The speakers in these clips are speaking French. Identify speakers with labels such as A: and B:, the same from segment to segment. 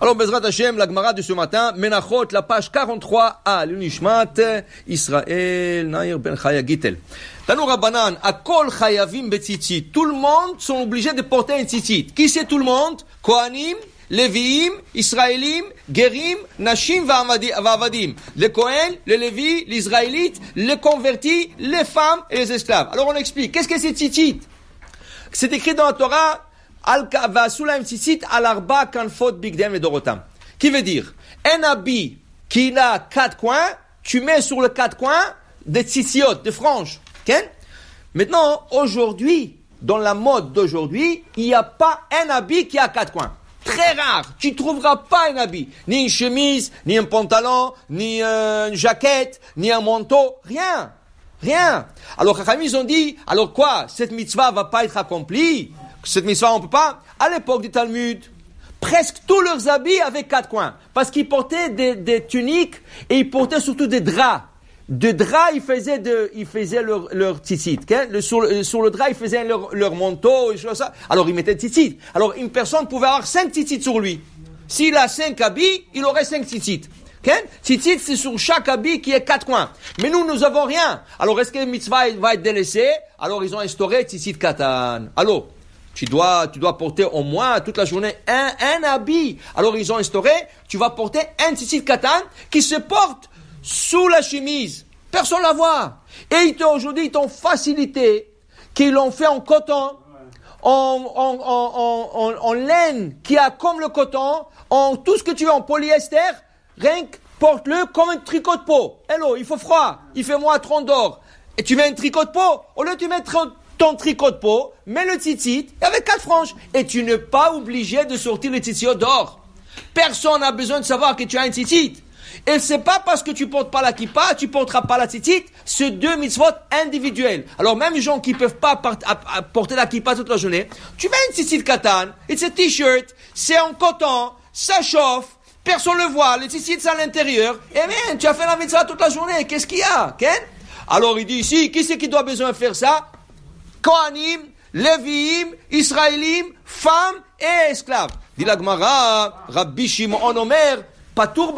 A: Alors, Bezrat Hashem, la Gemara de ce matin, Menachot, la page 43a, l'unishmat, Israël, Nair ben Chaya Gittel. Tanoura Banan, Akol Chayavim betzitzit. Tout le monde sont obligés de porter un tzitzit. Qui c'est tout le monde? Kohanim, Leviim, Israélim, Gerim, Nashim, Vavadim. Les Kohen, les Levi, l'Israélite, les convertis, les femmes et les esclaves. Alors on explique. Qu'est-ce que c'est tzitzit? C'est écrit dans la Torah, Al Qui veut dire, un habit qui a quatre coins, tu mets sur le quatre coins des tzitziotes, des franges. Maintenant, aujourd'hui, dans la mode d'aujourd'hui, il n'y a pas un habit qui a quatre coins. Très rare. Tu ne trouveras pas un habit. Ni une chemise, ni un pantalon, ni euh, une jaquette, ni un manteau. Rien. Rien. Alors, ils ont dit, alors quoi, cette mitzvah va pas être accomplie cette mitzvah, on ne peut pas. À l'époque du Talmud, presque tous leurs habits avaient quatre coins. Parce qu'ils portaient des, tuniques et ils portaient surtout des draps. De draps, ils faisaient, de, ils leur, leur tzitzit. sur, le, drap, ils faisaient leur, manteau et ça. Alors, ils mettaient tzitzit. Alors, une personne pouvait avoir cinq tzitzit sur lui. S'il a cinq habits, il aurait cinq tzitzit. c'est sur chaque habit qui est quatre coins. Mais nous, nous avons rien. Alors, est-ce que le mitzvah va être délaissé? Alors, ils ont instauré tzitzit katan. Allô tu dois, tu dois porter au moins toute la journée un, un habit. Alors ils ont instauré, tu vas porter un de katan qui se porte sous la chemise. Personne ne la voit. Et aujourd'hui, ils t'ont facilité, qu'ils l'ont fait en coton, en, en, en, en, laine, qui a comme le coton, en tout ce que tu veux, en polyester, rien que porte-le comme un tricot de peau. Hello, il faut froid, il fait moins 30 d'or. Et tu mets un tricot de peau, au lieu de tu mets 30, ton tricot de peau, mets le tzitzit avec quatre franges. Et tu n'es pas obligé de sortir le tzitzit d'or. Personne n'a besoin de savoir que tu as un tzitzit. Et c'est pas parce que tu portes pas la kippa, tu porteras pas la tzitzit, Ce deux mitzvot individuels. Alors même les gens qui peuvent pas porter la kippa toute la journée, tu mets un tzitzit katane, c'est un t-shirt, c'est en coton, ça chauffe, personne le voit, le tzitzit c'est à l'intérieur, et eh bien tu as fait la mitzvah toute la journée, qu'est-ce qu'il y a, Alors il dit ici, qui c'est qui doit besoin faire ça? Kohanim, Leviim, Israélim, femmes et esclaves. Dit Rabbi Shimon Omer, Patour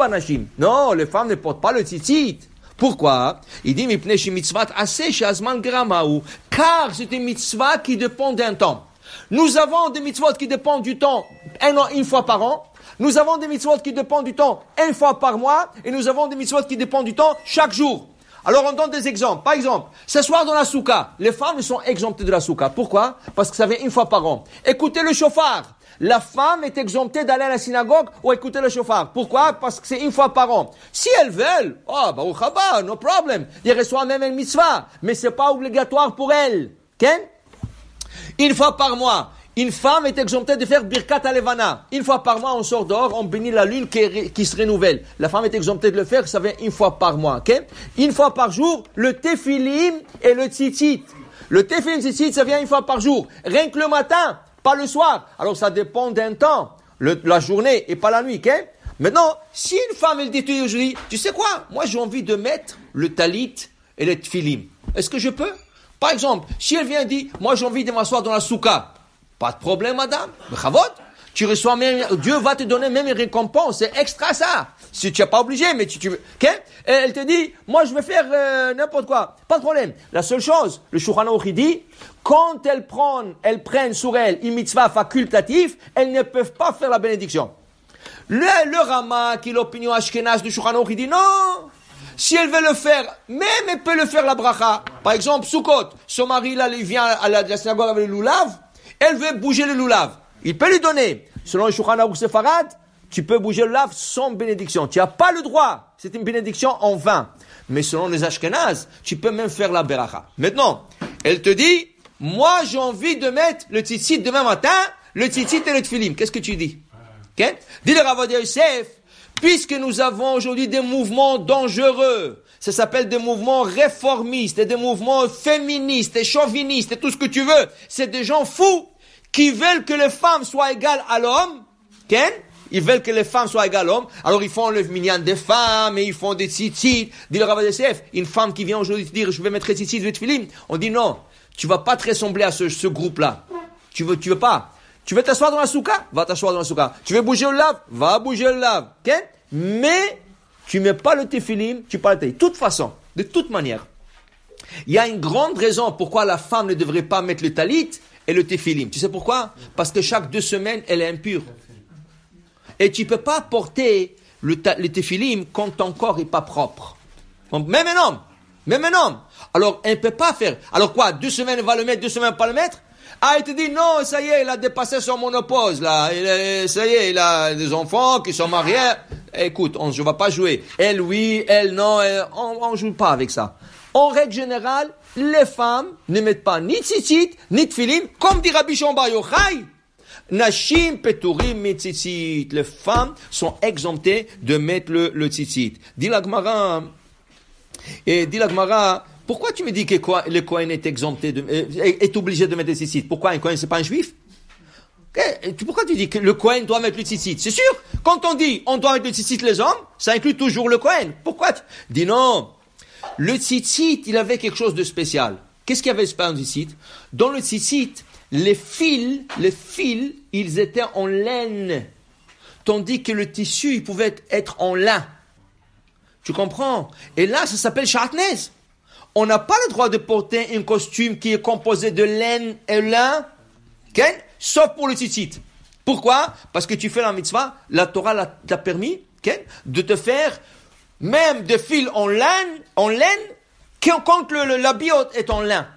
A: Non, les femmes ne portent pas le tzitzit. Pourquoi Il dit, car c'est une mitzvah qui dépend d'un temps. Nous avons des mitzvot qui dépendent du temps un an, une fois par an. Nous avons des mitzvot qui dépendent du temps une fois par mois. Et nous avons des mitzvot qui dépendent du temps chaque jour. Alors on donne des exemples. Par exemple, ce soir dans la souka, les femmes sont exemptées de la souka. Pourquoi Parce que ça vient une fois par an. Écoutez le chauffard. La femme est exemptée d'aller à la synagogue ou écouter le chauffard. Pourquoi Parce que c'est une fois par an. Si elles veulent, oh, bah, khaba, no problem. Ils reçoivent même un mitzvah. Mais c'est pas obligatoire pour elles. Ken? Une fois par mois une femme est exemptée de faire birkat alevana. Une fois par mois, on sort dehors, on bénit la lune qui, se renouvelle. La femme est exemptée de le faire, ça vient une fois par mois. Une fois par jour, le tefilim et le tzitzit. Le tefilim tzitzit, ça vient une fois par jour. Rien que le matin, pas le soir. Alors ça dépend d'un temps, la journée et pas la nuit. Maintenant, si une femme, elle dit aujourd'hui, tu sais quoi, moi j'ai envie de mettre le talit et le tefilim. Est-ce que je peux Par exemple, si elle vient et dit, moi j'ai envie de m'asseoir dans la soukha. Pas de problème, madame. chavot. Tu reçois même, Dieu va te donner même une récompense. C'est extra ça. Si tu n'es pas obligé, mais tu, tu veux. elle te dit, moi je vais faire euh, n'importe quoi. Pas de problème. La seule chose, le Shulchan dit, quand elles prennent, elles prennent sur elles une mitzvah facultatif, elles ne peuvent pas faire la bénédiction. Le, le Rama, qui est l'opinion ashkenaz du Shulchan dit non. Si elle veut le faire, même elle peut le faire la bracha. Par exemple, côte, son mari là, il vient à la, la synagogue avec le loulav elle veut bouger le loulav. Il peut lui donner. Selon le Shulchan Sefarad, tu peux bouger le lave sans bénédiction. Tu n'as pas le droit. C'est une bénédiction en vain. Mais selon les Ashkenaz, tu peux même faire la beracha. Maintenant, elle te dit, moi j'ai envie de mettre le tzitzit demain matin, le tzitzit et le tfilim. Qu'est-ce que tu dis okay? Dis le Ravodia Youssef, puisque nous avons aujourd'hui des mouvements dangereux, ça s'appelle des mouvements réformistes et des mouvements féministes et chauvinistes et tout ce que tu veux. C'est des gens fous qui veulent que les femmes soient égales à l'homme. Ils veulent que les femmes soient égales à l'homme. Alors ils font le mignon des femmes et ils font des tzitzit. Dit le une femme qui vient aujourd'hui te dire je vais mettre tzitzit, je vais te filer. On dit non, tu vas pas te ressembler à ce, groupe-là. Tu veux, tu veux pas. Tu veux t'asseoir dans la souka Va t'asseoir dans la souka. Tu veux bouger le lave Va bouger le lave. Okay? Mais tu mets pas le téfilim, tu le de De toute façon, de toute manière. Il y a une grande raison pourquoi la femme ne devrait pas mettre le talit et le téfilim. Tu sais pourquoi Parce que chaque deux semaines, elle est impure. Et tu ne peux pas porter le, le quand ton corps n'est pas propre. même un homme, même un homme. Alors, elle ne peut pas faire. Alors quoi Deux semaines, elle va le mettre, deux semaines, elle va pas le mettre ah, il te dit non, ça y est, il a dépassé son monopause, là. ça y est, il a des enfants qui sont mariés. Écoute, on ne va pas jouer. Elle oui, elle non, on ne joue pas avec ça. En règle générale, les femmes ne mettent pas ni tzitzit, ni tfilim, comme dit Rabbi yo Yochai. Nashim peturim mitzitzit. Les femmes sont exemptées de mettre le, le tzitzit. Dit et dit pourquoi tu me dis que le Cohen est exempté, euh, est, obligé de mettre des tzitzit Pourquoi un Cohen, c'est pas un juif eh, Pourquoi tu dis que le Cohen doit mettre le tzitzit C'est sûr, quand on dit on doit mettre le tzitzit les hommes, ça inclut toujours le Cohen. Pourquoi dis non Le tzitzit, il avait quelque chose de spécial. Qu'est-ce qu'il y avait de spécial dans le tzitzit Dans le tzitzit, les fils, les fils, ils étaient en laine. Tandis que le tissu, il pouvait être en lin. Tu comprends Et là, ça s'appelle charatnaise on n'a pas le droit de porter un costume qui est composé de laine et lin, sauf pour le tzitzit. Pourquoi Parce que tu fais la mitzvah, la Torah t'a permis de te faire même de fils en laine, en laine quand l'habit est en lin.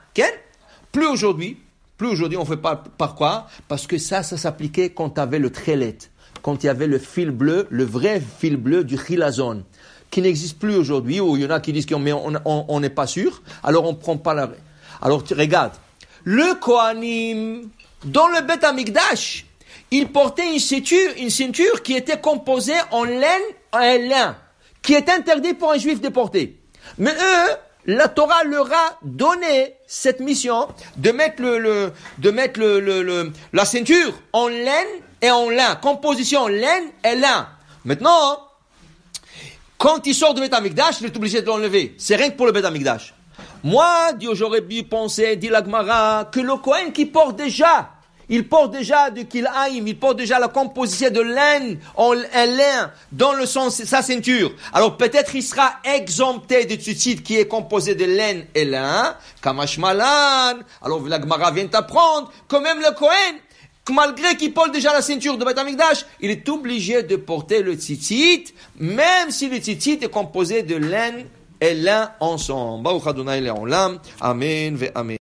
A: Plus aujourd'hui, plus aujourd'hui on fait pas par quoi Parce que ça, ça s'appliquait quand tu avais le trélet, quand il y avait le fil bleu, le vrai fil bleu du chilazon qui n'existe plus aujourd'hui, ou il y en a qui disent qu'on n'est on, on, on pas sûr, alors on prend pas la... Alors regarde, le Kohanim, dans le Beth il portait une ceinture, une ceinture qui était composée en laine et lin, qui est interdit pour un juif de porter. Mais eux, la Torah leur a donné cette mission de mettre le, de mettre le, le, le, la ceinture en laine et en lin, composition laine et lin. Maintenant, quand il sort du Amikdash, il est obligé de l'enlever. C'est rien que pour le Amikdash. Moi, j'aurais pu penser, dit l'Agmara, que le Kohen qui porte déjà, il porte déjà du Kilaim, il porte déjà la composition de laine en, laine dans le sens sa ceinture. Alors peut-être il sera exempté du tzitzit qui est composé de laine et lin, Kamash Malan. Alors l'Agmara vient t'apprendre, quand même le Kohen, malgré qu'il porte déjà la ceinture de Beth il est obligé de porter le tzitzit, même si le tzitzit est composé de laine et lin ensemble. Amen Amen.